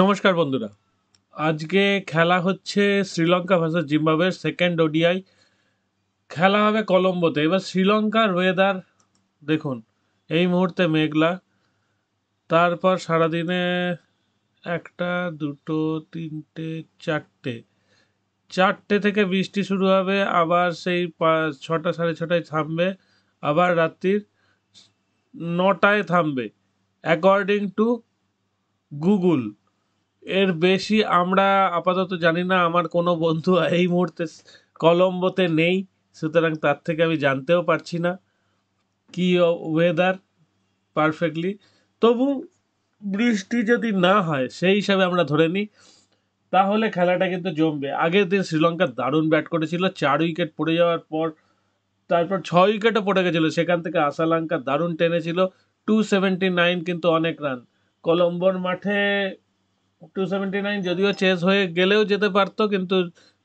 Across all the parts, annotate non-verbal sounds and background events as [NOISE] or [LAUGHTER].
নমস্কার বন্ধুরা আজকে খেলা হচ্ছে শ্রীলঙ্কা ভার্সেস জিম্বাবুয়ের সেকেন্ড ওডিআই খেলা হবে কলম্বোতে এবার শ্রীলঙ্কার ওয়েদার দেখুন এই মুহূর্তে মেঘলা তারপর সারাদিনে একটা দুটো তিনটে চারটে চারটে থেকে বৃষ্টি শুরু হবে আবার সেই ছটা সাড়ে ছটায় থামবে আবার রাত্রির নটায় থামবে অ্যাকর্ডিং টু গুগল এর বেশি আমরা আপাতত জানি না আমার কোনো বন্ধু [LAUGHS] এই মুহূর্তে কলম্বোতে নেই সুতরাং তার থেকে আমি জানতেও পারছি না কি ওয়েদার পারফেক্টলি তবু বৃষ্টি যদি না হয় সেই হিসাবে আমরা ধরে নিই তাহলে খেলাটা কিন্তু জমবে আগের দিন শ্রীলঙ্কা দারুণ ব্যাট করেছিল চার উইকেট পড়ে যাওয়ার পর তারপর ছয় উইকেটও পড়ে গেছিলো সেখান থেকে আসালঙ্কা দারুণ টেনেছিল টু সেভেন্টি নাইন কিন্তু অনেক রান কলম্বোর মাঠে টু সেভেন্টি নাইন যদিও চেস হয়ে গেলেও যেতে পারতো কিন্তু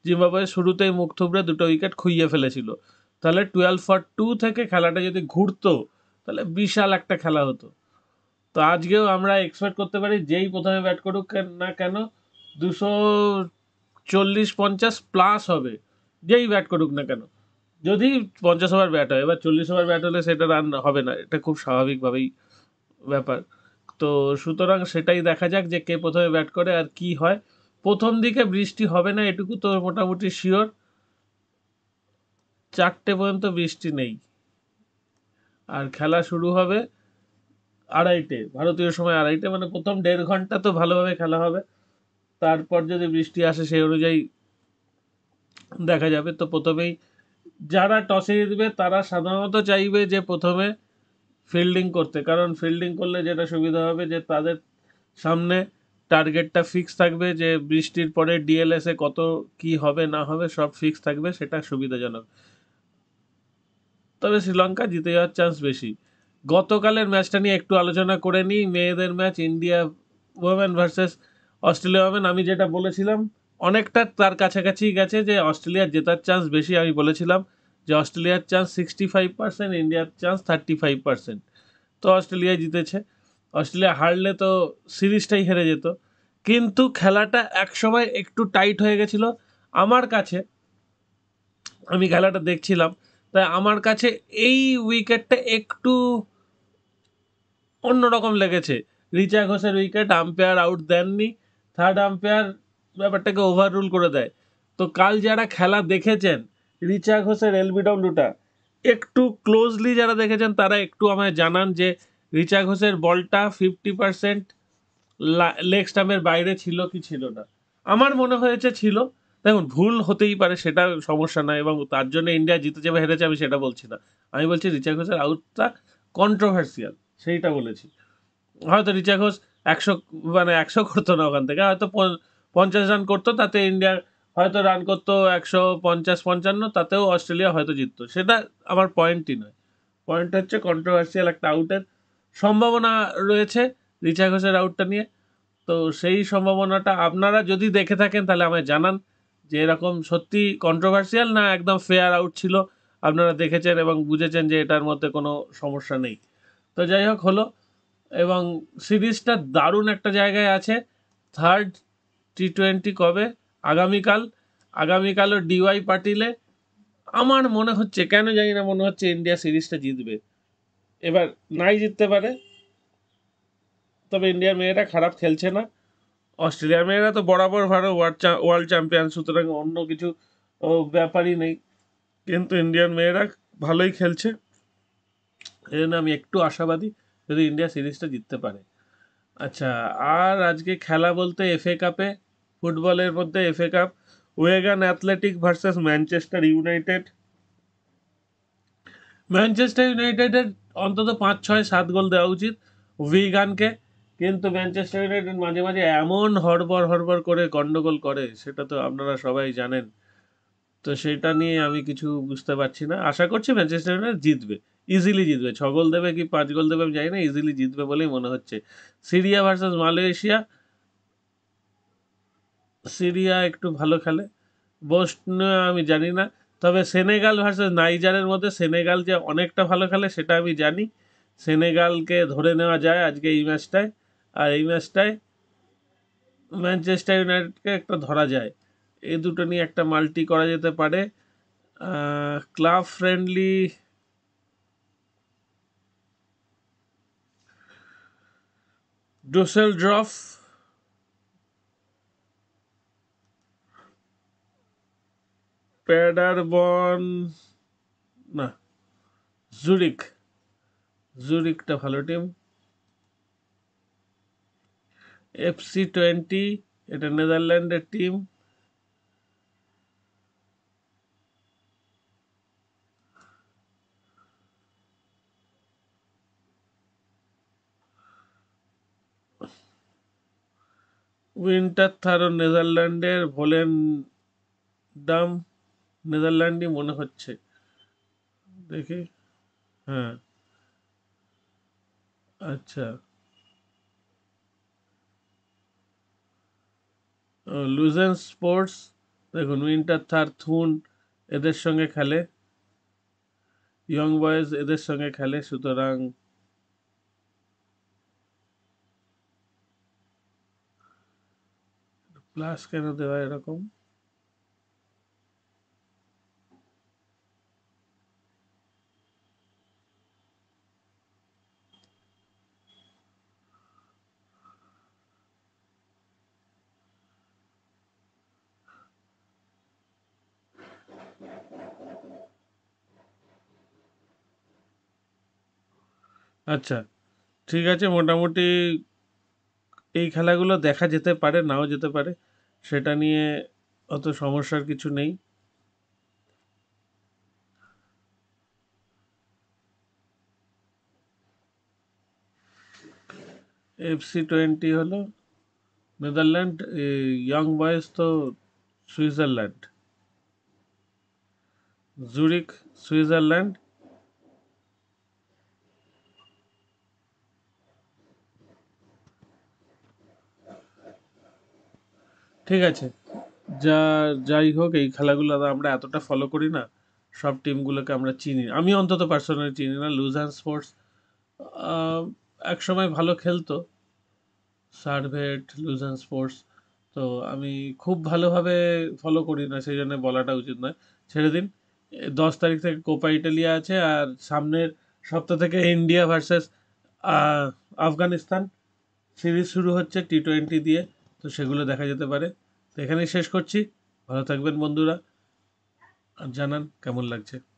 জিম্বাবুয়ে শুরুতেই মুখ থুবড়ে দুটো উইকেট খুইয়ে ফেলেছিল তাহলে টুয়েলভ ফর টু থেকে খেলাটা যদি ঘুরতো তাহলে বিশাল একটা খেলা হতো তো আজকেও আমরা এক্সপেক্ট করতে পারি যেই প্রথমে ব্যাট করুক না কেন দুশো চল্লিশ পঞ্চাশ প্লাস হবে যেই ব্যাট করুক না কেন যদি পঞ্চাশ ওভার ব্যাট হয় এবার চল্লিশ ওভার ব্যাট হলে সেটা রান হবে না এটা খুব স্বাভাবিকভাবেই ব্যাপার তো সুতরাং সেটাই দেখা যাক যে কে প্রথমে ব্যাট করে আর কি হয় প্রথম দিকে বৃষ্টি হবে না এটুকু তো মোটামুটি শিওর চারটে পর্যন্ত বৃষ্টি নেই আর খেলা শুরু হবে আড়াইটে ভারতীয় সময় আড়াইটে মানে প্রথম দেড় ঘন্টা তো ভালোভাবে খেলা হবে তারপর যদি বৃষ্টি আসে সেই অনুযায়ী দেখা যাবে তো প্রথমেই যারা টসে জিতবে তারা সাধারণত চাইবে যে প্রথমে ফিল্ডিং করতে কারণ ফিল্ডিং করলে যেটা সুবিধা হবে যে তাদের সামনে টার্গেটটা ফিক্স থাকবে যে বৃষ্টির পরে ডিএলএসএ কত কি হবে না হবে সব ফিক্স থাকবে সেটা সুবিধাজনক তবে শ্রীলঙ্কা জিতে যাওয়ার চান্স বেশি গতকালের ম্যাচটা নিয়ে একটু আলোচনা করে নিই মেয়েদের match India women versus Australia women আমি যেটা বলেছিলাম অনেকটা তার কাছাকাছি গেছে যে অস্ট্রেলিয়ার জেতার চান্স বেশি আমি বলেছিলাম যে অস্ট্রেলিয়ার চান্স সিক্সটি ফাইভ পার্সেন্ট ইন্ডিয়ার চান্স থার্টি ফাইভ পার্সেন্ট তো অস্ট্রেলিয়া জিতেছে অস্ট্রেলিয়া হারলে তো সিরিজটাই হেরে যেত কিন্তু খেলাটা একসময় একটু টাইট হয়ে গেছিল আমার কাছে আমি খেলাটা দেখছিলাম তাই আমার কাছে এই উইকেটটা একটু অন্যরকম লেগেছে রিচা ঘোষের উইকেট আম্পায়ার আউট দেননি থার্ড আম্পায়ার ব্যাপারটাকে ওভাররুল করে দেয় তো কাল যারা খেলা দেখেছেন রিচা ঘোষের এলবিডম দুটা একটু ক্লোজলি যারা দেখেছেন তারা একটু আমায় জানান যে রিচা ঘোষের বলটা ফিফটি পার্সেন্ট লেগ স্টাম্পের বাইরে ছিল কি ছিল না আমার মনে হয়েছে ছিল দেখুন ভুল হতেই পারে সেটা সমস্যা নয় এবং তার জন্য ইন্ডিয়া জিতেছে বা হেরেছে আমি সেটা বলছি না আমি বলছি রিচা ঘোষের আউটটা কন্ট্রোভার্সিয়াল সেইটা বলেছি হয়তো রিচা ঘোষ একশো মানে একশো করতো না ওখান থেকে হয়তো পঞ্চাশ রান করতো তাতে ইন্ডিয়া হয়তো রান করতো একশো পঞ্চাশ পঞ্চান্ন তাতেও অস্ট্রেলিয়া হয়তো জিততো সেটা আমার পয়েন্টই নয় পয়েন্ট হচ্ছে কন্ট্রোভার্সিয়াল একটা আউটের সম্ভাবনা রয়েছে রিচা ঘোষের আউটটা নিয়ে তো সেই সম্ভাবনাটা আপনারা যদি দেখে থাকেন তাহলে আমায় জানান যে এরকম সত্যি কন্ট্রোভার্সিয়াল না একদম ফেয়ার আউট ছিল আপনারা দেখেছেন এবং বুঝেছেন যে এটার মধ্যে কোনো সমস্যা নেই তো যাই হোক হলো এবং সিরিজটা দারুণ একটা জায়গায় আছে থার্ড টি টোয়েন্টি কবে আগামীকাল আগামীকালও ডিওয়াই পাটিলে আমার মনে হচ্ছে কেন জানি না মনে হচ্ছে ইন্ডিয়া সিরিজটা জিতবে এবার নাই জিততে পারে তবে ইন্ডিয়ার মেয়েরা খারাপ খেলছে না অস্ট্রেলিয়ার মেয়েরা তো বরাবর ভালো ওয়ার্ল্ড চ্যাম্পিয়ন সুতরাং অন্য কিছু ব্যাপারই নেই কিন্তু ইন্ডিয়ান মেয়েরা ভালোই খেলছে এই জন্য আমি একটু আশাবাদী যদি ইন্ডিয়া সিরিজটা জিততে পারে আচ্ছা আর আজকে খেলা বলতে এফএ কাপে ফুটবলের মধ্যে FA cup Wigan athletic versus Manchester united Manchester ইউনাইটেডের অন্তত পাঁচ ছয় সাত গোল দেওয়া উচিত ভিগানকে কিন্তু ম্যানচেস্টার ইউনাইটেড মাঝে মাঝে এমন হরবর হরবর করে গন্ডগোল করে সেটা তো আপনারা সবাই জানেন তো সেটা নিয়ে আমি কিছু বুঝতে পারছি না আশা করছি ম্যানচেস্টার ইউনাইটেড জিতবে ইজিলি জিতবে ছ গোল দেবে কি পাঁচ গোল দেবে আমি জানি না ইজিলি জিতবে বলেই মনে হচ্ছে সিরিয়া ভার্সেস মালয়েশিয়া সিরিয়া একটু ভালো খেলে বোস্ট আমি জানি না তবে সেনেগাল ভার্সেস নাইজারের মধ্যে সেনেগাল যে অনেকটা ভালো খেলে সেটা আমি জানি সেনেগালকে ধরে নেওয়া যায় আজকে এই ম্যাচটায় আর এই ম্যাচটায় ম্যানচেস্টার ইউনাইটেডকে একটা ধরা যায় এই দুটো নিয়ে একটা মাল্টি করা যেতে পারে ক্লাব ফ্রেন্ডলি ডোসেল ড্রফ প্যাডারবন না জুরিক জুরিকটা ভালো টিম এফসি টোয়েন্টি এটা নেদারল্যান্ডের টিম উইন্টার থারো নেদারল্যান্ডের ভোলেন দাম নেদারল্যান্ডই মনে হচ্ছে দেখি হ্যাঁ আচ্ছা লুজেন স্পোর্টস দেখুন উইন্টার থার থুন এদের সঙ্গে খেলে ইয়ং বয়েজ এদের সঙ্গে খেলে সুতরাং প্লাস কেন দেওয়া এরকম আচ্ছা ঠিক আছে মোটামুটি এই খেলাগুলো দেখা যেতে পারে নাও যেতে পারে সেটা নিয়ে অত সমস্যার কিছু নেই এফসি টোয়েন্টি হলো নেদারল্যান্ড ইয়ং বয়েস তো সুইজারল্যান্ড জুরিক সুইজারল্যান্ড ঠিক আছে যা যাই হোক এই খেলাগুলো আমরা এতটা ফলো করি না সব টিমগুলোকে আমরা চিনি আমি অন্তত পার্সোনালি চিনি না লুজান স্পোর্টস এক সময় ভালো খেলতো সার্ভেট লুজান স্পোর্টস তো আমি খুব ভালোভাবে ফলো করি না সেই জন্য বলাটা উচিত নয় ছেড়ে দিন দশ তারিখ থেকে কোপা ইটালিয়া আছে আর সামনের সপ্তাহ থেকে ইন্ডিয়া ভার্সেস আফগানিস্তান সিরিজ শুরু হচ্ছে টি টোয়েন্টি দিয়ে তো সেগুলো দেখা যেতে পারে তো এখানেই শেষ করছি ভালো থাকবেন বন্ধুরা আর জানান কেমন লাগছে